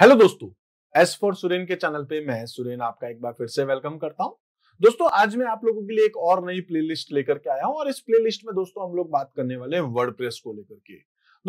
hello दोस्तों S for Suren के channel पे मैं सुरेन आपका एक बार फिर से वेलकम करता हूं दोस्तों आज मैं आप लोगों के लिए एक और नई प्लेलिस्ट लेकर के आया हूं और इस प्लेलिस्ट में दोस्तों हम लोग बात करने वाले हैं वर्डप्रेस को लेकर के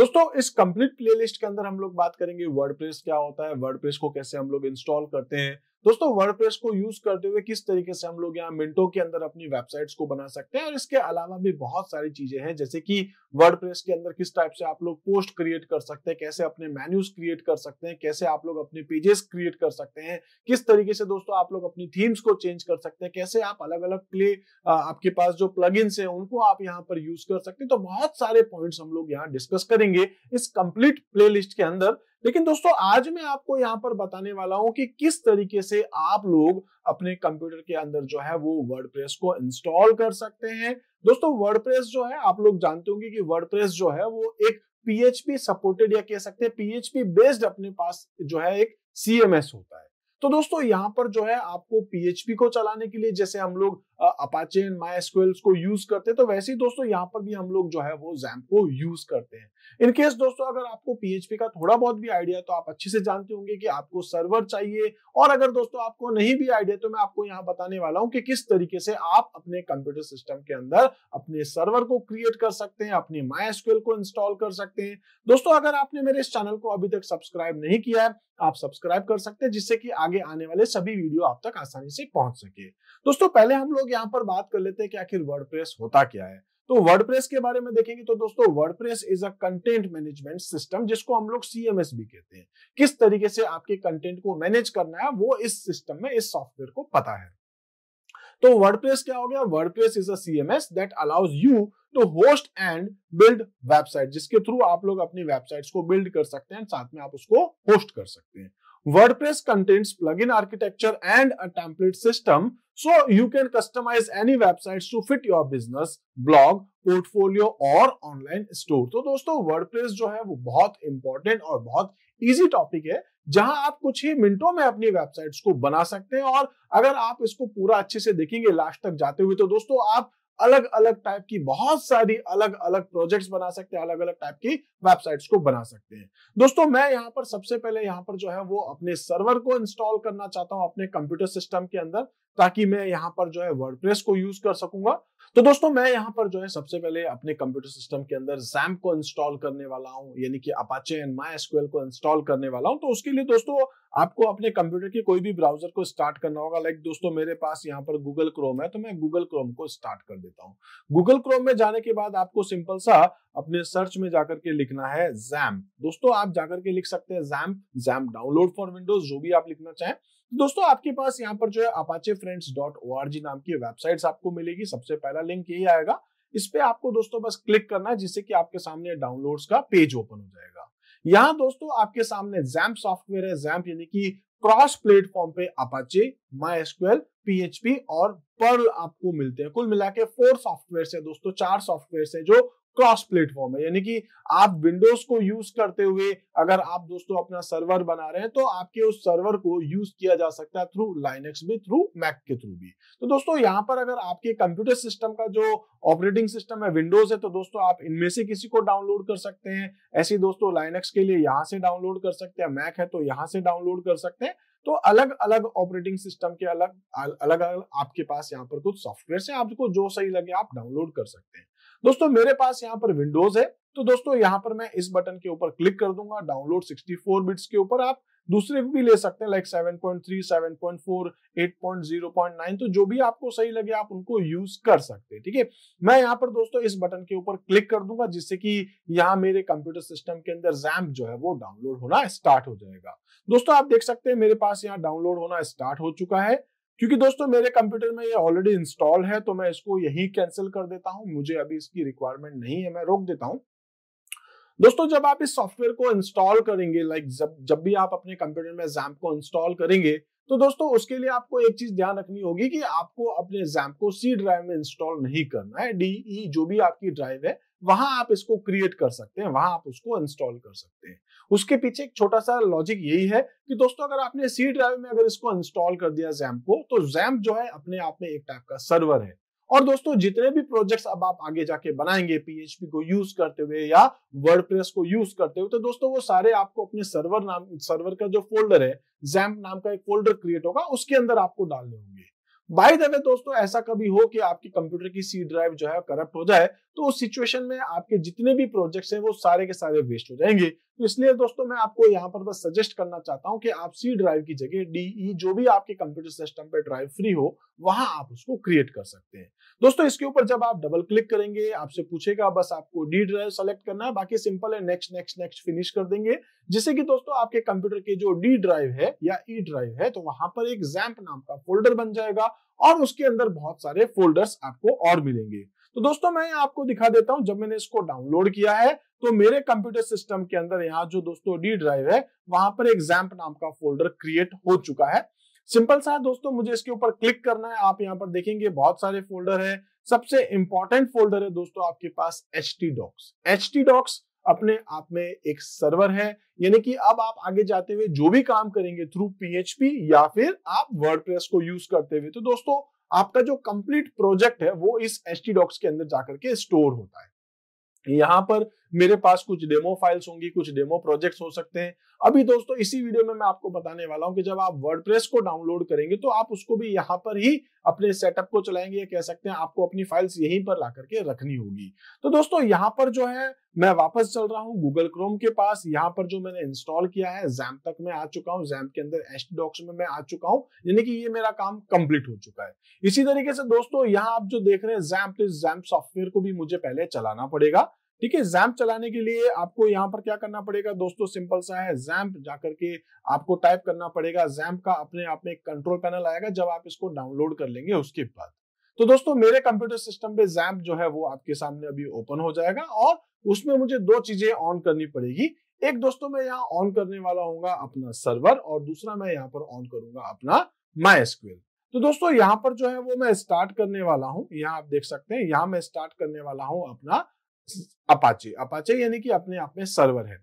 दोस्तों इस कंप्लीट प्लेलिस्ट के अंदर हम लोग बात करेंगे वर्ड क्या होता है वर्ड को कैसे हम लोग इंस्टॉल करते हैं दोस्तों वर्डप्रेस को यूज करते हुए किस तरीके से हम लोग यहाँ मिनटों के अंदर अपनी वेबसाइट्स को बना सकते हैं और इसके अलावा भी बहुत सारी चीजें हैं जैसे कि वर्डप्रेस के अंदर किस टाइप से आप लोग पोस्ट क्रिएट कर सकते हैं कैसे अपने मेन्यूज क्रिएट कर सकते हैं कैसे आप लोग अपने पेजेस क्रिएट कर सकते हैं किस तरीके से दोस्तों आप लोग अपनी थीम्स को चेंज कर सकते हैं कैसे आप अलग अलग प्ले आपके पास जो प्लग है उनको आप यहाँ पर यूज कर सकते हैं तो बहुत सारे पॉइंट्स हम लोग यहाँ डिस्कस करेंगे इस कंप्लीट प्ले के अंदर लेकिन दोस्तों आज मैं आपको यहाँ पर बताने वाला हूँ कि किस तरीके से आप लोग अपने कंप्यूटर के अंदर जो है वो वर्डप्रेस को इंस्टॉल कर सकते हैं दोस्तों वर्डप्रेस जो है आप लोग जानते होंगे कि वर्डप्रेस जो है वो एक पीएचपी सपोर्टेड या कह सकते हैं पीएचपी बेस्ड अपने पास जो है एक सीएमएस होता है तो दोस्तों यहाँ पर जो है आपको पीएचपी को चलाने के लिए जैसे हम लोग अपाचे एंड माई को यूज करते हैं तो वैसे ही दोस्तों यहाँ पर भी हम लोग जो है वो जैम को यूज करते हैं इनकेस दोस्तों अगर आपको पीएचपी का थोड़ा बहुत भी आइडिया तो आप अच्छे से जानते होंगे कि आपको सर्वर चाहिए और अगर दोस्तों आपको नहीं भी आइडिया तो मैं आपको यहाँ बताने वाला हूँ कि किस तरीके से आप अपने कंप्यूटर सिस्टम के अंदर अपने सर्वर को क्रिएट कर सकते हैं अपने माई को इंस्टॉल कर सकते हैं दोस्तों अगर आपने मेरे इस चैनल को अभी तक सब्सक्राइब नहीं किया है आप सब्सक्राइब कर सकते हैं जिससे कि आगे आने वाले सभी वीडियो आप तक आसानी से पहुंच सके दोस्तों पहले हम लोग लोग यहाँ पर बात कर लेते हैं कि आखिर वर्ड होता क्या है तो वर्ड के बारे में देखेंगे तो दोस्तों WordPress is a content management system जिसको हम लोग सी भी कहते हैं किस तरीके से आपके कंटेंट को मैनेज करना है वो इस सिस्टम में इस सॉफ्टवेयर को पता है तो वर्डप्रेस क्या हो गया WordPress is a CMS that allows you to host and build website जिसके थ्रू आप लोग अपनी वेबसाइट्स को बिल्ड कर सकते हैं साथ में आप उसको होस्ट कर सकते हैं WordPress contains plugin architecture and a template system So you can customize any websites to fit your business, blog, portfolio और ऑनलाइन स्टोर तो दोस्तों WordPress जो है वो बहुत इंपॉर्टेंट और बहुत इजी टॉपिक है जहां आप कुछ ही मिनटों में अपनी वेबसाइट्स को बना सकते हैं और अगर आप इसको पूरा अच्छे से देखेंगे लास्ट तक जाते हुए तो दोस्तों आप अलग अलग टाइप की बहुत सारी अलग अलग प्रोजेक्ट्स बना सकते हैं अलग अलग टाइप की वेबसाइट्स को बना सकते हैं दोस्तों मैं यहाँ पर सबसे पहले यहाँ पर जो है वो अपने सर्वर को इंस्टॉल करना चाहता हूँ अपने कंप्यूटर सिस्टम के अंदर ताकि मैं यहाँ पर जो है वर्डप्रेस को यूज कर सकूंगा तो दोस्तों मैं यहाँ पर जो है सबसे पहले अपने कंप्यूटर सिस्टम के अंदर जैम को इंस्टॉल करने वाला हूँ यानी कि अपाचे एंड माई एसक्यूएल को इंस्टॉल करने वाला हूँ तो उसके लिए दोस्तों आपको अपने कंप्यूटर के कोई भी ब्राउजर को स्टार्ट करना होगा लाइक दोस्तों मेरे पास यहाँ पर गूगल क्रोम है तो मैं गूगल क्रोम को स्टार्ट कर देता हूँ गूगल क्रोम में जाने के बाद आपको सिंपल सा अपने सर्च में जाकर के लिखना है जैम दोस्तों आप जाकर के लिख सकते हैं XAMPP XAMPP download for Windows जो भी आप लिखना चाहें दोस्तों आपके पास यहाँ पर जो है Apache friends dot O R G नाम की वेबसाइट्स आपको मिलेगी सबसे पहला लिंक यही आएगा इस पे आपको दोस्तों बस क्लिक करना है जिससे कि आपके सामने डाउनलोड्स का पेज ओपन हो जाएगा यहाँ दोस्तों आपके सामने जैम्प सॉफ्टवेयर है जैम्प यानी कि क्रॉस प्लेटफॉर्म पे अपाचे माई एसक्यूएल पीएचपी और पर्ल आपको मिलते हैं कुल मिला के फोर सॉफ्टवेयर है दोस्तों चार सॉफ्टवेयर है जो क्रॉस प्लेटफॉर्म है यानी कि आप विंडोज को यूज करते हुए अगर आप दोस्तों अपना सर्वर बना रहे हैं तो आपके उस सर्वर को यूज किया जा सकता है थ्रू लाइनेक्स भी थ्रू मैक के थ्रू भी तो दोस्तों यहाँ पर अगर आपके कंप्यूटर सिस्टम का जो ऑपरेटिंग सिस्टम है विंडोज है तो दोस्तों आप इनमें से किसी को डाउनलोड कर सकते हैं ऐसे दोस्तों लाइनेक्स के लिए यहाँ से डाउनलोड कर सकते हैं मैक है तो यहाँ से डाउनलोड कर सकते हैं तो अलग अलग ऑपरेटिंग सिस्टम के अलग अलग अलग आपके पास यहाँ पर कुछ सॉफ्टवेयर है आपको जो सही लगे आप डाउनलोड कर सकते हैं दोस्तों मेरे पास यहाँ पर विंडोज है तो दोस्तों यहाँ पर मैं इस बटन के ऊपर क्लिक कर दूंगा डाउनलोड 64 बिट्स के ऊपर आप दूसरे भी ले सकते हैं लाइक 7.3, 7.4, 8.0.9 तो जो भी आपको सही लगे आप उनको यूज कर सकते हैं ठीक है मैं यहाँ पर दोस्तों इस बटन के ऊपर क्लिक कर दूंगा जिससे कि यहाँ मेरे कंप्यूटर सिस्टम के अंदर जैम जो है वो डाउनलोड होना स्टार्ट हो जाएगा दोस्तों आप देख सकते हैं मेरे पास यहाँ डाउनलोड होना स्टार्ट हो चुका है क्योंकि दोस्तों मेरे कंप्यूटर में ये ऑलरेडी इंस्टॉल है तो मैं इसको यही कैंसिल कर देता हूं मुझे अभी इसकी रिक्वायरमेंट नहीं है मैं रोक देता हूं दोस्तों जब आप इस सॉफ्टवेयर को इंस्टॉल करेंगे लाइक जब जब भी आप अपने कंप्यूटर में जैम्प को इंस्टॉल करेंगे तो दोस्तों उसके लिए आपको एक चीज ध्यान रखनी होगी कि आपको अपने जैम्प को सी ड्राइव में इंस्टॉल नहीं करना है डीई e जो भी आपकी ड्राइव है वहां आप इसको क्रिएट कर सकते हैं वहां आप उसको इंस्टॉल कर सकते हैं उसके पीछे एक छोटा सा लॉजिक यही है कि दोस्तों अगर आपने सी ड्राइव में अगर इसको इंस्टॉल कर दिया जैम को तो जैम जो है अपने आप में एक टाइप का सर्वर है और दोस्तों जितने भी प्रोजेक्ट्स अब आप आगे जाके बनाएंगे पीएचपी को यूज करते हुए या वर्डप्रेस को यूज करते हुए तो दोस्तों वो सारे आपको अपने सर्वर नाम सर्वर का जो फोल्डर है जैम नाम का एक फोल्डर क्रिएट होगा उसके अंदर आपको डालने होंगे बाय द वे दोस्तों ऐसा कभी हो कि आपकी कंप्यूटर की सी ड्राइव जो है करप्ट हो जाए तो उस सिचुएशन में आपके जितने भी प्रोजेक्ट्स हैं वो सारे के सारे वेस्ट हो जाएंगे तो इसलिए दोस्तों मैं आपको यहाँ पर बस सजेस्ट करना चाहता हूँ कि आप सी ड्राइव की जगह डीई e जो भी आपके कंप्यूटर सिस्टम पे ड्राइव फ्री हो वहां आप उसको क्रिएट कर सकते हैं दोस्तों इसके ऊपर जब आप डबल क्लिक करेंगे आपसे पूछेगा बस आपको डी ड्राइव सेलेक्ट करना है बाकी सिंपल है नेक्स्ट नेक्स्ट नेक्स्ट फिनिश कर देंगे जिससे कि दोस्तों आपके कंप्यूटर के जो डी ड्राइव है या ई e ड्राइव है तो वहां पर एक जैम्प नाम का फोल्डर बन जाएगा और उसके अंदर बहुत सारे फोल्डर्स आपको और मिलेंगे तो दोस्तों मैं आपको दिखा देता हूं जब मैंने इसको डाउनलोड किया है तो मेरे कंप्यूटर सिस्टम के अंदर यहाँ जो दोस्तों डी ड्राइव है वहां पर एग्जाम्प नाम का फोल्डर क्रिएट हो चुका है सिंपल सा है दोस्तों मुझे इसके ऊपर क्लिक करना है आप यहाँ पर देखेंगे बहुत सारे फोल्डर है सबसे इंपॉर्टेंट फोल्डर है दोस्तों आपके पास H T docs H T docs अपने आप में एक सर्वर है यानी कि अब आप आगे जाते हुए जो भी काम करेंगे थ्रू पीएचपी या फिर आप वर्डप्रेस को यूज करते हुए तो दोस्तों आपका जो कंप्लीट प्रोजेक्ट है वो इस एस के अंदर जाकर के स्टोर होता है यहां पर मेरे पास कुछ डेमो फाइल्स होंगी कुछ डेमो प्रोजेक्ट्स हो सकते हैं अभी दोस्तों इसी वीडियो में मैं आपको बताने वाला हूं कि जब आप वर्डप्रेस को डाउनलोड करेंगे तो आप उसको भी यहाँ पर ही अपने सेटअप को चलाएंगे या कह सकते हैं आपको अपनी फाइल्स यहीं पर ला करके रखनी होगी तो दोस्तों यहाँ पर जो है मैं वापस चल रहा हूँ गूगल क्रोम के पास यहाँ पर जो मैंने इंस्टॉल किया है जैम तक मैं आ चुका हूँ जैम के अंदर एस्ट डॉक्स में मैं आ चुका हूँ यानी कि ये मेरा काम कंप्लीट हो चुका है इसी तरीके से दोस्तों यहां आप जो देख रहे हैं जैम्प तो इस जैम्प सॉफ्टवेयर को भी मुझे पहले चलाना पड़ेगा ठीक है जैम्प चलाने के लिए आपको यहाँ पर क्या करना पड़ेगा दोस्तों सिंपल सा है जैम्प जाकर के आपको टाइप करना पड़ेगा जैम्प का अपने आप में कंट्रोल पैनल आएगा जब आप इसको डाउनलोड कर लेंगे उसके बाद तो दोस्तों मेरे कंप्यूटर सिस्टम पे जैम्प जो है वो आपके सामने अभी ओपन हो जाएगा और उसमें मुझे दो चीजें ऑन करनी पड़ेगी एक दोस्तों मैं यहाँ ऑन करने वाला हूँ अपना सर्वर और दूसरा मैं यहाँ पर ऑन करूंगा अपना माई तो दोस्तों यहाँ पर जो है वो मैं स्टार्ट करने वाला हूँ यहाँ आप देख सकते हैं यहाँ मैं स्टार्ट करने वाला हूँ अपना अपाचे अपाचे यानी कि अपने आप में सर्वर है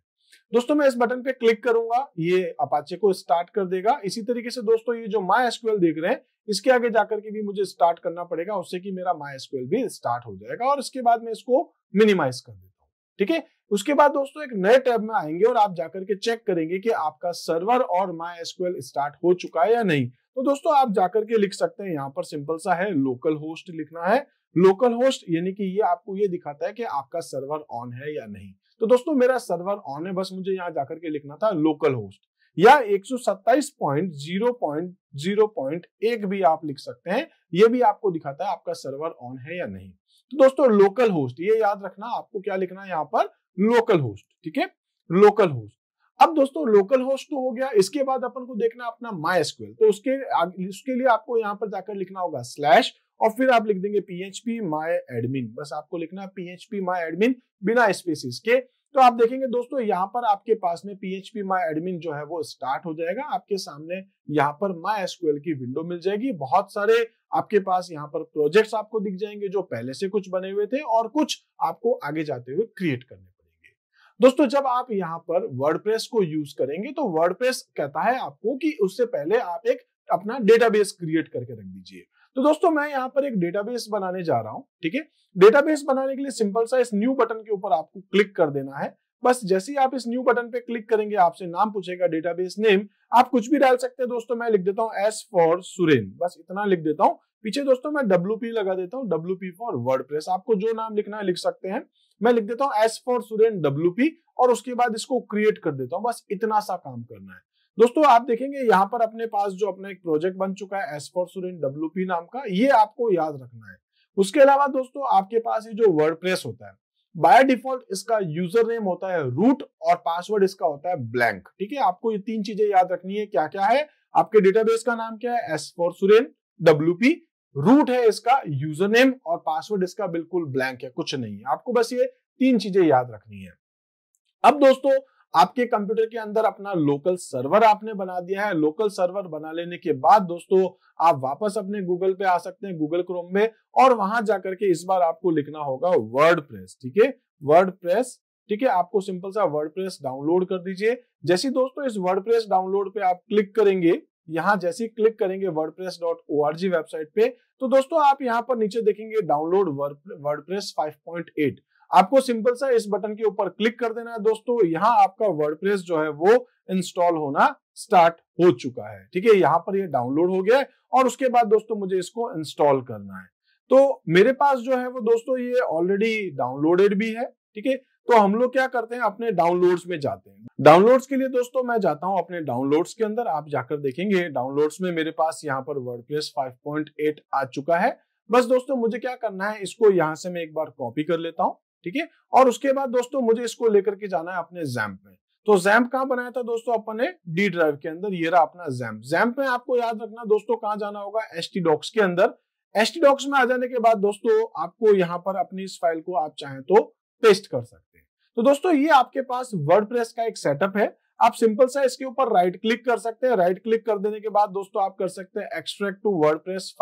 दोस्तों मैं इस बटन पे क्लिक करूंगा ये अपाचे को स्टार्ट कर देगा इसी तरीके से दोस्तों ये जो माई एसक्यूएल देख रहे हैं इसके आगे जाकर के भी मुझे स्टार्ट करना पड़ेगा उससे कि मेरा माई एसक्यूएल भी स्टार्ट हो जाएगा और इसके बाद मैं इसको मिनिमाइज कर देता हूँ ठीक है उसके बाद दोस्तों एक नए टैब में आएंगे और आप जाकर के चेक करेंगे कि आपका सर्वर और माई एसक्यूएल स्टार्ट हो चुका है या नहीं तो दोस्तों आप जाकर के लिख सकते हैं यहाँ पर सिंपल सा है लोकल होस्ट लिखना है लोकल होस्ट यानी कि ये आपको ये दिखाता है कि आपका सर्वर ऑन है या नहीं तो दोस्तों मेरा सर्वर ऑन है बस मुझे यहाँ जाकर के लिखना था लोकल होस्ट या एक भी आप लिख सकते हैं ये भी आपको दिखाता है आपका सर्वर ऑन है या नहीं तो दोस्तों लोकल होस्ट ये याद रखना आपको क्या लिखना है यहाँ पर लोकल होस्ट ठीक है लोकल होस्ट अब दोस्तों लोकल होस्ट तो हो गया इसके बाद अपन को देखना अपना माई तो उसके उसके लिए आपको यहाँ पर जाकर लिखना होगा स्लैश और फिर आप लिख देंगे पीएचपी माई एडमिन बस आपको लिखना पीएचपी माई एडमिन बिना स्पेसिस के तो आप देखेंगे दोस्तों यहाँ पर आपके पास में पीएचपी माई एडमिन जो है वो स्टार्ट हो जाएगा आपके सामने यहाँ पर माई एसक्यूएल की विंडो मिल जाएगी बहुत सारे आपके पास यहाँ पर प्रोजेक्ट्स आपको दिख जाएंगे जो पहले से कुछ बने हुए थे और कुछ आपको आगे जाते हुए क्रिएट करने पड़ेंगे दोस्तों जब आप यहाँ पर प्रेस को यूज करेंगे तो प्रेस कहता है आपको कि उससे पहले आप एक अपना डेटाबेस क्रिएट करके रख दीजिए तो दोस्तों मैं यहाँ पर एक डेटाबेस बनाने जा रहा हूँ ठीक है डेटाबेस बनाने के लिए सिंपल सा इस न्यू बटन के ऊपर आपको क्लिक कर देना है बस जैसे ही आप इस न्यू बटन पे क्लिक करेंगे आपसे नाम पूछेगा डेटाबेस नेम आप कुछ भी डाल सकते हैं दोस्तों मैं लिख देता हूँ एस फॉर सुरेन बस इतना लिख देता हूँ पीछे दोस्तों मैं डब्ल्यू पी लगा देता हूँ डब्ल्यू पी फॉर वर्ड आपको जो नाम लिखना है लिख सकते हैं मैं लिख देता हूँ S for Suren W P और उसके बाद इसको क्रिएट कर देता हूँ बस इतना सा काम करना है दोस्तों आप देखेंगे यहाँ पर अपने पास जो अपना एक प्रोजेक्ट बन चुका है एस फॉर सुरेन डब्ल्यू नाम का ये आपको याद रखना है उसके अलावा दोस्तों आपके पास ये जो वर्ड होता है बाय डिफॉल्ट इसका यूजर नेम होता है रूट और पासवर्ड इसका होता है ब्लैंक ठीक है आपको ये तीन चीजें याद रखनी है क्या क्या है आपके डेटाबेस का नाम क्या है S for Suren W root है इसका यूजर नेम और पासवर्ड इसका बिल्कुल ब्लैंक है कुछ नहीं है आपको बस ये तीन चीजें याद रखनी है अब दोस्तों आपके कंप्यूटर के अंदर अपना लोकल सर्वर आपने बना दिया है लोकल सर्वर बना लेने के बाद दोस्तों आप वापस अपने गूगल पे आ सकते हैं गूगल क्रोम में और वहां जाकर के इस बार आपको लिखना होगा वर्ड प्रेस ठीक है वर्ड ठीक है आपको सिंपल सा वर्ड प्रेस डाउनलोड कर दीजिए जैसे दोस्तों इस वर्ड प्रेस डाउनलोड पे आप क्लिक करेंगे यहाँ जैसे क्लिक करेंगे वर्ड वेबसाइट पे तो दोस्तों आप यहाँ पर नीचे देखेंगे download WordPress five point eight आपको सिंपल सा इस बटन के ऊपर क्लिक कर देना है दोस्तों यहाँ आपका वर्डप्रेस जो है वो इंस्टॉल होना स्टार्ट हो चुका है ठीक है यहाँ पर ये यह डाउनलोड हो गया है और उसके बाद दोस्तों मुझे इसको इंस्टॉल करना है तो मेरे पास जो है वो दोस्तों ये ऑलरेडी डाउनलोडेड भी है ठीक है तो हम लोग क्या करते हैं अपने डाउनलोड्स में जाते हैं डाउनलोड्स के लिए दोस्तों मैं जाता हूं अपने डाउनलोड्स के अंदर आप जाकर देखेंगे डाउनलोड्स में मेरे पास यहाँ पर वर्ड 5.8 आ चुका है बस दोस्तों मुझे क्या करना है इसको यहां से मैं एक बार कॉपी कर लेता हूँ ठीक है और उसके बाद दोस्तों मुझे इसको लेकर के जाना है अपने जैम्प में तो जैम्प कहाँ बनाया था दोस्तों अपन ने डी ड्राइव के अंदर ये रहा अपना जैम्प जैम्प में आपको याद रखना दोस्तों कहाँ जाना होगा एस टी डॉक्स के अंदर एस टी डॉक्स में आ जाने के बाद दोस्तों आपको यहाँ पर अपनी इस फाइल को आप चाहें तो पेस्ट कर सकते हैं तो दोस्तों ये आपके पास वर्ड का एक सेटअप है आप सिंपल सा इसके ऊपर राइट क्लिक कर सकते हैं राइट क्लिक कर देने के बाद दोस्तों आप कर सकते हैं एक्सट्रैक्ट टू वर्ड प्रेस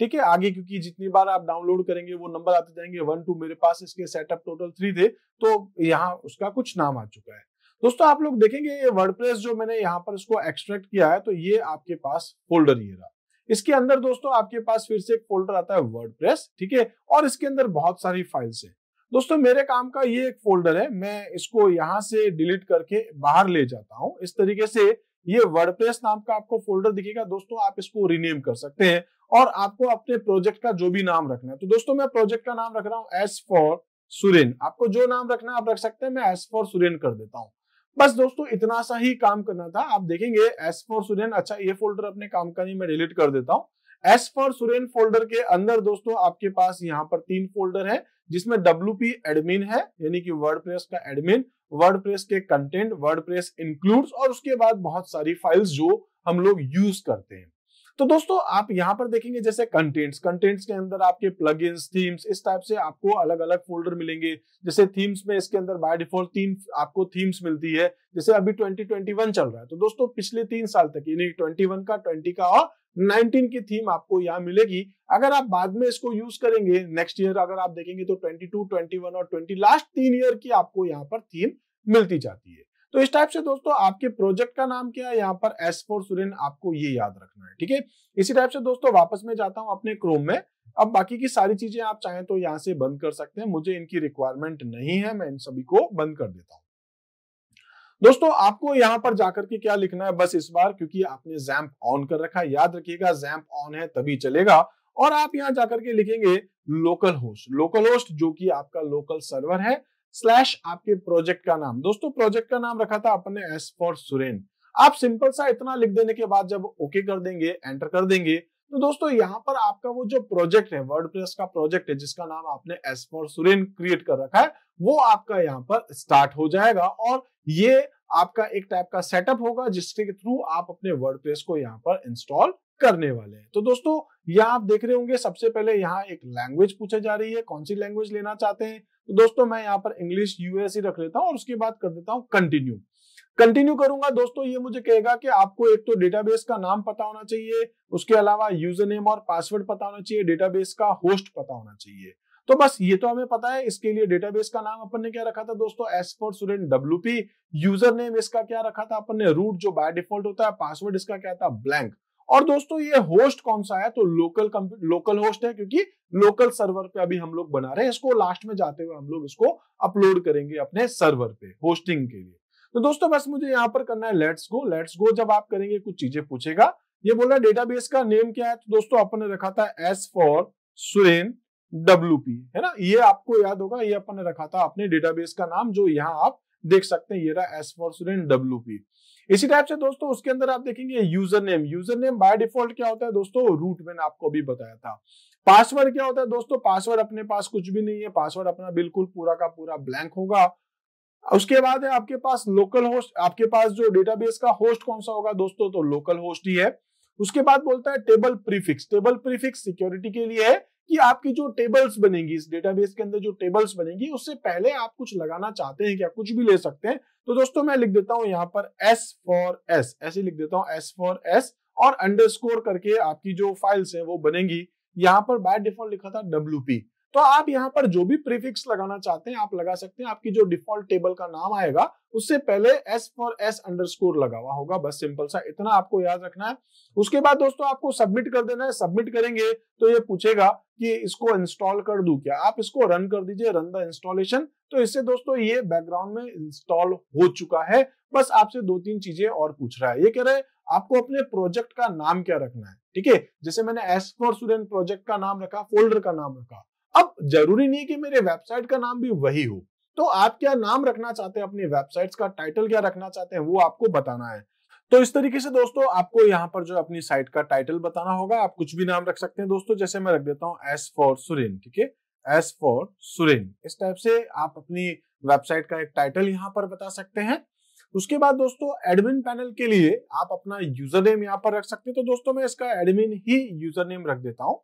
ठीक है आगे क्योंकि जितनी बार आप डाउनलोड करेंगे वो नंबर आते जाएंगे वन टू मेरे पास इसके सेटअप टोटल थ्री थे तो यहाँ उसका कुछ नाम आ चुका है दोस्तों आप लोग देखेंगे ये वर्डप्रेस जो मैंने यहाँ पर इसको एक्सट्रैक्ट किया है तो ये आपके पास फोल्डर ये रहा इसके अंदर दोस्तों आपके पास फिर से एक फोल्डर आता है वर्ड ठीक है और इसके अंदर बहुत सारी फाइल्स है दोस्तों मेरे काम का ये एक फोल्डर है मैं इसको यहाँ से डिलीट करके बाहर ले जाता हूँ इस तरीके से ये वर्डप्रेस नाम का आपको फोल्डर दिखेगा दोस्तों आप इसको रिनेम कर सकते हैं और आपको अपने प्रोजेक्ट का जो भी नाम रखना है तो दोस्तों मैं प्रोजेक्ट का नाम रख रहा हूँ एस फॉर सुरेन आपको जो नाम रखना है आप रख सकते हैं मैं एस फॉर सुरेन कर देता हूँ बस दोस्तों इतना सा ही काम करना था आप देखेंगे एस फॉर सुरेन अच्छा ये फोल्डर अपने काम का नहीं मैं डिलीट कर देता हूँ एस फॉर सुरेन फोल्डर के अंदर दोस्तों आपके पास यहाँ पर तीन फोल्डर है जिसमें डब्ल्यू एडमिन है यानी कि वर्ड का एडमिन वर्डप्रेस के कंटेंट वर्डप्रेस इंक्लूड्स और उसके बाद बहुत सारी फाइल्स जो हम लोग यूज करते हैं तो दोस्तों आप यहाँ पर देखेंगे जैसे कंटेंट्स कंटेंट्स के अंदर आपके प्लग थीम्स इस टाइप से आपको अलग अलग फोल्डर मिलेंगे जैसे थीम्स में इसके अंदर बाय डिफॉल्ट थीम आपको थीम्स मिलती है जैसे अभी 2021 चल रहा है तो दोस्तों पिछले तीन साल तक यानी 21 का 20 का और 19 की थीम आपको यहाँ मिलेगी अगर आप बाद में इसको यूज करेंगे नेक्स्ट ईयर अगर आप देखेंगे तो 22, 21 और 20 लास्ट तीन ईयर की आपको यहाँ पर थीम मिलती जाती है तो इस टाइप से दोस्तों आपके प्रोजेक्ट का नाम क्या है यहाँ पर एस फोर सुरेन आपको ये याद रखना है ठीक है इसी टाइप से दोस्तों वापस में जाता हूँ अपने क्रोम में अब बाकी की सारी चीजें आप चाहें तो यहाँ से बंद कर सकते हैं मुझे इनकी रिक्वायरमेंट नहीं है मैं इन सभी को बंद कर देता हूँ दोस्तों आपको यहां पर जाकर के क्या लिखना है बस इस बार क्योंकि आपने जैम्प ऑन कर रखा है याद रखिएगा जैम्प ऑन है तभी चलेगा और आप यहाँ जाकर के लिखेंगे लोकल होस्ट लोकल होस्ट जो कि आपका लोकल सर्वर है स्लैश आपके प्रोजेक्ट का नाम दोस्तों प्रोजेक्ट का नाम रखा था अपने एस फॉर सुरेन आप सिंपल सा इतना लिख देने के बाद जब ओके कर देंगे एंटर कर देंगे तो दोस्तों यहाँ पर आपका वो जो प्रोजेक्ट है वर्ड का प्रोजेक्ट है जिसका नाम आपने एस फॉर सुरेन क्रिएट कर रखा है वो आपका यहाँ पर स्टार्ट हो जाएगा और ये आपका एक टाइप का सेटअप होगा जिसके थ्रू आप अपने वर्ड को यहाँ पर इंस्टॉल करने वाले हैं तो दोस्तों यहाँ आप देख रहे होंगे सबसे पहले यहाँ एक लैंग्वेज पूछे जा रही है कौन सी लैंग्वेज लेना चाहते हैं तो दोस्तों मैं यहाँ पर इंग्लिश यूएस e रख लेता हूँ और उसके बाद कर देता हूँ कंटिन्यू कंटिन्यू करूंगा दोस्तों ये मुझे कहेगा कि आपको एक तो डेटाबेस का नाम पता होना चाहिए उसके अलावा यूजर नेम और पासवर्ड पता होना चाहिए डेटाबेस का होस्ट पता होना चाहिए तो बस ये तो हमें पता है इसके लिए डेटाबेस का नाम अपन ने क्या रखा था दोस्तों S for student P user name इसका क्या रखा था अपन ने रूट जो बाय डिफॉल्ट होता है पासवर्ड इसका क्या था ब्लैंक और दोस्तों ये होस्ट कौन सा है तो लोकल लोकल होस्ट है क्योंकि लोकल सर्वर पे अभी हम लोग बना रहे हैं इसको लास्ट में जाते हुए हम लोग इसको अपलोड करेंगे अपने सर्वर पे होस्टिंग के लिए तो दोस्तों बस मुझे यहाँ पर करना है लेट्स गो लेट्स गो जब आप करेंगे कुछ चीजें पूछेगा ये बोल रहा है डेटाबेस का नेम क्या है तो दोस्तों अपन ने रखा था एस फॉर सुरेन डब्ल्यू है ना ये आपको याद होगा ये अपन ने रखा था अपने डेटाबेस का नाम जो यहाँ आप देख सकते हैं ये रहा एस फॉर स्टूडेंट डब्ल्यू इसी टाइप से दोस्तों उसके अंदर आप देखेंगे user name user name by default क्या होता है दोस्तों रूट मैंने आपको भी बताया था पासवर्ड क्या होता है दोस्तों पासवर्ड अपने पास कुछ भी नहीं है पासवर्ड अपना बिल्कुल पूरा का पूरा ब्लैंक होगा उसके बाद है आपके पास लोकल होस्ट आपके पास जो डेटाबेस का होस्ट कौन सा होगा दोस्तों तो लोकल होस्ट ही है उसके बाद बोलता है table prefix table prefix security के लिए है कि आपकी जो टेबल्स बनेगी इस डेटाबेस के अंदर जो टेबल्स बनेगी उससे पहले आप कुछ लगाना चाहते हैं क्या कुछ भी ले सकते हैं तो दोस्तों मैं लिख देता हूँ यहाँ पर एस फॉर एस ऐसे लिख देता हूँ एस फॉर एस और अंडरस्कोर करके आपकी जो फाइल्स हैं वो बनेंगी यहाँ पर बाय डिफॉल्ट लिखा था डब्ल्यू तो आप यहाँ पर जो भी प्रीफिक्स लगाना चाहते हैं आप लगा सकते हैं आपकी जो डिफॉल्ट टेबल का नाम आएगा उससे पहले एस फॉर एस अंडरस्कोर लगा हुआ होगा बस सिंपल सा इतना आपको याद रखना है उसके बाद दोस्तों आपको सबमिट कर देना है सबमिट करेंगे तो ये पूछेगा कि इसको इंस्टॉल कर दू क्या आप इसको रन कर दीजिए रन द इंस्टॉलेशन तो इससे दोस्तों ये बैकग्राउंड में इंस्टॉल हो चुका है बस आपसे दो तीन चीजें और पूछ रहा है ये कह रहे हैं आपको अपने प्रोजेक्ट का नाम क्या रखना है ठीक है जैसे मैंने एस फॉर स्टूडेंट प्रोजेक्ट का नाम रखा फोल्डर का नाम रखा अब जरूरी नहीं कि मेरे वेबसाइट का नाम भी वही हो तो आप क्या नाम रखना चाहते हैं अपनी वेबसाइट्स का टाइटल क्या रखना चाहते हैं वो आपको बताना है तो इस तरीके से दोस्तों आपको यहाँ पर जो अपनी साइट का टाइटल बताना होगा आप कुछ भी नाम रख सकते हैं दोस्तों जैसे मैं रख देता हूँ एस फॉर सुरेन ठीक है एस फॉर सुरेन इस टाइप से आप अपनी वेबसाइट का एक टाइटल यहाँ पर बता सकते हैं उसके बाद दोस्तों एडमिन पैनल के लिए आप अपना यूजर नेम यहाँ पर रख सकते हैं तो दोस्तों मैं इसका एडमिन ही यूजर नेम रख देता हूँ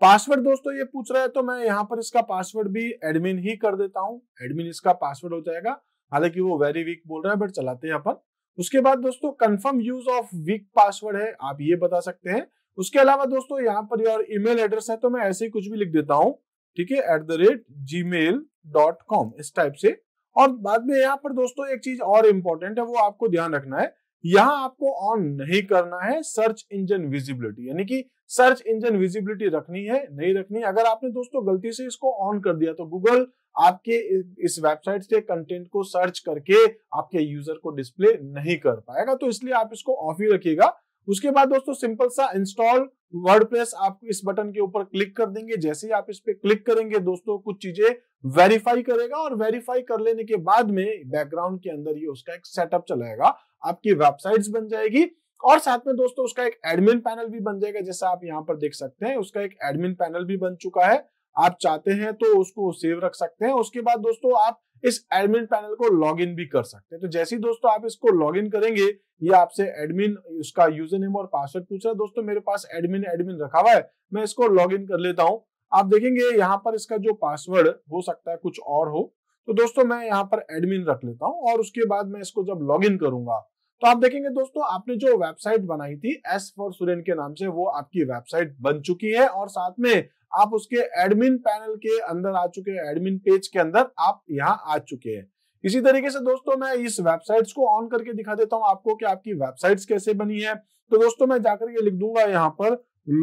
पासवर्ड दोस्तों ये पूछ रहा है तो मैं यहाँ पर इसका पासवर्ड भी एडमिन ही कर देता हूँ एडमिन इसका पासवर्ड हो जाएगा हालांकि वो वेरी वीक बोल रहा है बट चलाते हैं अपन उसके बाद दोस्तों confirm use of weak password है आप ये बता सकते हैं उसके अलावा दोस्तों यहाँ पर योर ईमेल एड्रेस है तो मैं ऐसे ही कुछ भी लिख देता हूँ ठीक है at the rate Gmail dot com इस टाइप से और बाद में यहाँ पर दोस्तों एक चीज और इम्पोर्टेंट है वो आपको ध्यान रखना है यहां आपको ऑन नहीं करना है सर्च इंजन विजिबिलिटी यानी कि सर्च इंजन विजिबिलिटी रखनी है नहीं रखनी अगर आपने दोस्तों गलती से इसको ऑन कर दिया तो गूगल आपके इस वेबसाइट से कंटेंट को सर्च करके आपके यूजर को डिस्प्ले नहीं कर पाएगा तो इसलिए आप इसको ऑफ ही रखिएगा उसके बाद दोस्तों सिंपल सा इंस्टॉल वर्ड आप इस बटन के ऊपर क्लिक कर देंगे जैसे ही आप इस पर क्लिक करेंगे दोस्तों कुछ चीजें वेरीफाई करेगा और वेरीफाई कर लेने के बाद में बैकग्राउंड के अंदर ये उसका एक सेटअप चलाएगा आपकी वेबसाइट्स बन जाएगी और साथ में दोस्तों उसका एक एडमिन पैनल भी बन जाएगा जैसा आप यहाँ पर देख सकते हैं उसका एक एडमिन पैनल भी बन चुका है आप चाहते हैं तो उसको सेव रख सकते हैं उसके बाद दोस्तों आप इस एडमिन पैनल को लॉगिन भी कर सकते हैं तो जैसे ही दोस्तों आप इसको लॉगिन करेंगे ये आपसे एडमिन उसका यूजर नेम और पासवर्ड पूछ रहा है दोस्तों मेरे पास एडमिन एडमिन रखा हुआ है मैं इसको लॉगिन कर लेता हूं आप देखेंगे यहाँ पर इसका जो पासवर्ड हो सकता है कुछ और हो तो दोस्तों मैं यहाँ पर एडमिन रख लेता हूँ और उसके बाद मैं इसको जब लॉग इन करूंगा तो आप देखेंगे दोस्तों आपने जो वेबसाइट बनाई थी एस फॉर सुरेन के नाम से वो आपकी वेबसाइट बन चुकी है और साथ में आप उसके एडमिन पैनल के अंदर आ चुके हैं एडमिन पेज के अंदर आप यहाँ आ चुके हैं इसी तरीके से दोस्तों मैं इस वेबसाइट्स को ऑन करके दिखा देता हूं आपको कि आपकी वेबसाइट्स कैसे बनी है तो दोस्तों मैं जाकर के लिख दूंगा यहाँ पर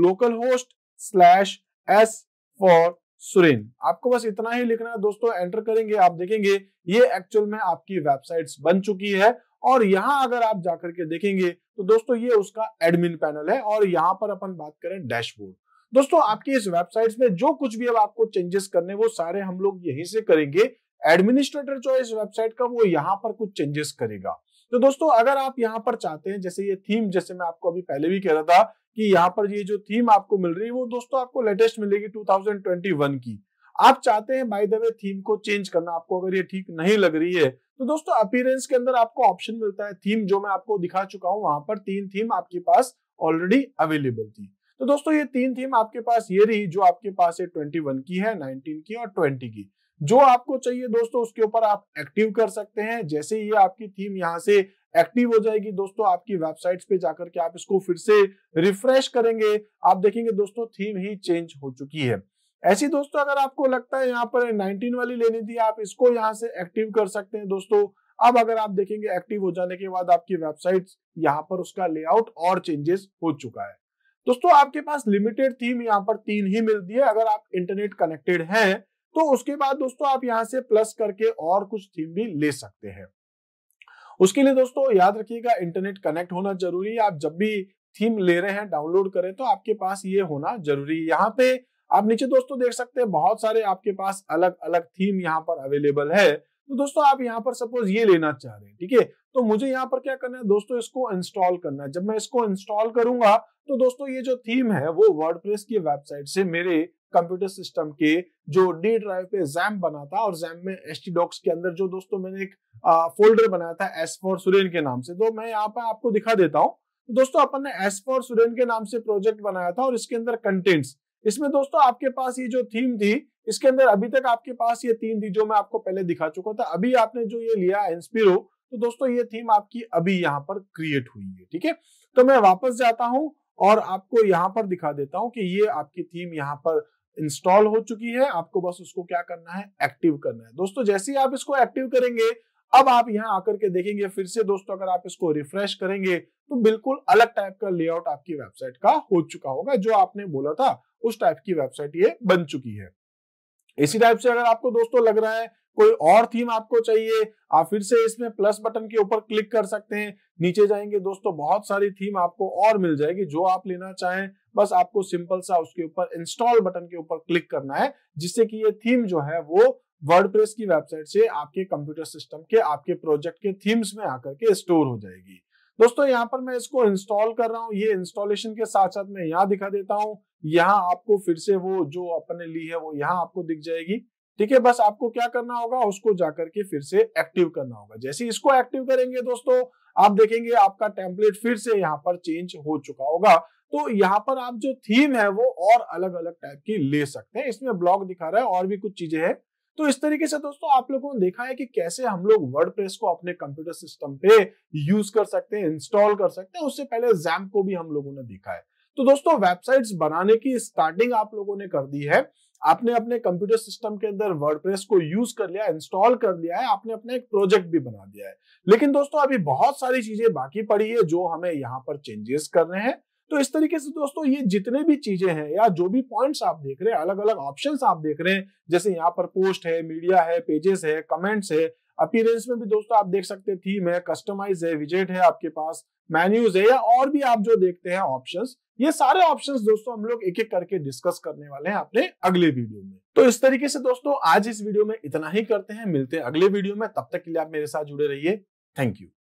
local host slash S for Suren आपको बस इतना ही लिखना है दोस्तों एंटर करेंगे आप देखेंगे ये एक्चुअल में आपकी वेबसाइट्स बन चुकी है और यहाँ अगर आप जाकर के देखेंगे तो दोस्तों ये उसका एडमिन पैनल है और यहाँ पर अपन बात करें डैशबोर्ड दोस्तों आपकी इस वेबसाइट में जो कुछ भी अब आपको चेंजेस करने वो सारे हम लोग यहीं से करेंगे एडमिनिस्ट्रेटर जो है इस वेबसाइट का वो यहाँ पर कुछ चेंजेस करेगा तो दोस्तों अगर आप यहाँ पर चाहते हैं जैसे ये थीम जैसे मैं आपको अभी पहले भी कह रहा था कि यहाँ पर ये जो थीम आपको मिल रही है वो दोस्तों आपको लेटेस्ट मिलेगी 2021 की आप चाहते हैं बाय द वे थीम को चेंज करना आपको अगर ये ठीक नहीं लग रही है तो दोस्तों अपीरेंस के अंदर आपको ऑप्शन मिलता है थीम जो मैं आपको दिखा चुका हूं वहां पर तीन थीम आपके पास ऑलरेडी अवेलेबल थी तो दोस्तों ये तीन थीम आपके पास ये रही जो आपके पास है ट्वेंटी वन की है नाइनटीन की और ट्वेंटी की जो आपको चाहिए दोस्तों उसके ऊपर आप एक्टिव कर सकते हैं जैसे ये आपकी थीम यहाँ से एक्टिव हो जाएगी दोस्तों आपकी वेबसाइट्स पे जाकर के आप इसको फिर से रिफ्रेश करेंगे आप देखेंगे दोस्तों थीम ही चेंज हो चुकी है ऐसी दोस्तों अगर आपको लगता है यहाँ पर 19 वाली लेनी थी आप इसको यहाँ से एक्टिव कर सकते हैं दोस्तों अब अगर आप देखेंगे एक्टिव हो जाने के बाद आपकी वेबसाइट यहाँ पर उसका लेआउट और चेंजेस हो चुका है दोस्तों आपके पास लिमिटेड थीम यहाँ पर तीन ही मिलती है अगर आप इंटरनेट कनेक्टेड है तो उसके बाद दोस्तों आप यहाँ से प्लस करके और कुछ थीम भी ले सकते हैं उसके लिए दोस्तों याद रखिएगा इंटरनेट कनेक्ट होना जरूरी है आप जब भी थीम ले रहे हैं डाउनलोड करें तो आपके पास ये होना जरूरी है यहाँ पे आप नीचे दोस्तों देख सकते हैं बहुत सारे आपके पास अलग अलग थीम यहाँ पर अवेलेबल है तो दोस्तों आप यहाँ पर सपोज ये लेना चाह रहे हैं ठीक है तो मुझे यहाँ पर क्या करना है दोस्तों इसको इंस्टॉल करना है जब मैं इसको इंस्टॉल करूंगा तो दोस्तों ये जो थीम है वो वर्ड की वेबसाइट से मेरे कंप्यूटर सिस्टम के जो डी ड्राइव पे जैम बना था और जैम में एस डॉक्स के अंदर जो दोस्तों मैंने एक फोल्डर बनाया था एस फॉर सुरेन के नाम से तो मैं यहाँ पर आपको दिखा देता हूँ दोस्तों अपन ने एस फॉर सुरेन के नाम से प्रोजेक्ट बनाया था और इसके अंदर कंटेंट्स इसमें दोस्तों आपके पास ये जो थीम थी इसके अंदर अभी तक आपके पास ये तीन थी जो मैं आपको पहले दिखा चुका था अभी आपने जो ये लिया एंस्पिरो तो दोस्तों ये थीम आपकी अभी यहाँ पर क्रिएट हुई है ठीक है तो मैं वापस जाता हूँ और आपको यहाँ पर दिखा देता हूँ कि ये आपकी थीम यहाँ पर इंस्टॉल हो चुकी है आपको बस उसको क्या करना है एक्टिव करना है दोस्तों जैसे ही आप इसको एक्टिव करेंगे अब आप यहाँ आकर के देखेंगे फिर से दोस्तों अगर आप इसको रिफ्रेश करेंगे तो बिल्कुल अलग टाइप का लेआउट आपकी वेबसाइट का हो चुका होगा जो आपने बोला था उस टाइप की वेबसाइट ये बन चुकी है इसी टाइप से अगर आपको दोस्तों लग रहा है कोई और थीम आपको चाहिए आप फिर से इसमें प्लस बटन के ऊपर क्लिक कर सकते हैं नीचे जाएंगे दोस्तों बहुत सारी थीम आपको और मिल जाएगी जो आप लेना चाहें बस आपको सिंपल सा उसके ऊपर इंस्टॉल बटन के ऊपर क्लिक करना है जिससे कि ये थीम जो है वो वर्डप्रेस की वेबसाइट से आपके कंप्यूटर सिस्टम के आपके प्रोजेक्ट के थीम्स में आकर के स्टोर हो जाएगी दोस्तों यहाँ पर मैं इसको इंस्टॉल कर रहा हूँ ये इंस्टॉलेशन के साथ साथ मैं यहाँ दिखा देता हूँ यहाँ आपको फिर से वो जो अपने ली है वो यहाँ आपको दिख जाएगी ठीक है बस आपको क्या करना होगा उसको जाकर के फिर से एक्टिव करना होगा जैसे इसको एक्टिव करेंगे दोस्तों आप देखेंगे आपका टेम्पलेट फिर से यहाँ पर चेंज हो चुका होगा तो यहाँ पर आप जो थीम है वो और अलग अलग टाइप की ले सकते हैं इसमें ब्लॉग दिखा रहा है और भी कुछ चीजें हैं तो इस तरीके से दोस्तों आप लोगों ने देखा है कि कैसे हम लोग वर्ड को अपने कंप्यूटर सिस्टम पे यूज कर सकते हैं इंस्टॉल कर सकते हैं उससे पहले जैम को भी हम लोगों ने देखा है तो दोस्तों वेबसाइट्स बनाने की स्टार्टिंग आप लोगों ने कर दी है आपने अपने कंप्यूटर सिस्टम के अंदर वर्डप्रेस को यूज कर लिया इंस्टॉल कर लिया है आपने अपना एक प्रोजेक्ट भी बना दिया है लेकिन दोस्तों अभी बहुत सारी चीजें बाकी पड़ी है जो हमें यहाँ पर चेंजेस करने हैं तो इस तरीके से दोस्तों ये जितने भी चीजें हैं या जो भी पॉइंट्स आप देख रहे हैं अलग अलग ऑप्शन आप देख रहे हैं जैसे यहाँ पर पोस्ट है मीडिया है पेजेस है कमेंट्स है अपीयरेंस में भी दोस्तों आप देख सकते हैं थीम है कस्टमाइज है विजेट है आपके पास मैन्यूज है या और भी आप जो देखते हैं ऑप्शन ये सारे ऑप्शन दोस्तों हम लोग एक एक करके डिस्कस करने वाले हैं अपने अगले वीडियो में तो इस तरीके से दोस्तों आज इस वीडियो में इतना ही करते हैं मिलते हैं अगले वीडियो में तब तक के लिए आप मेरे साथ जुड़े रहिए थैंक यू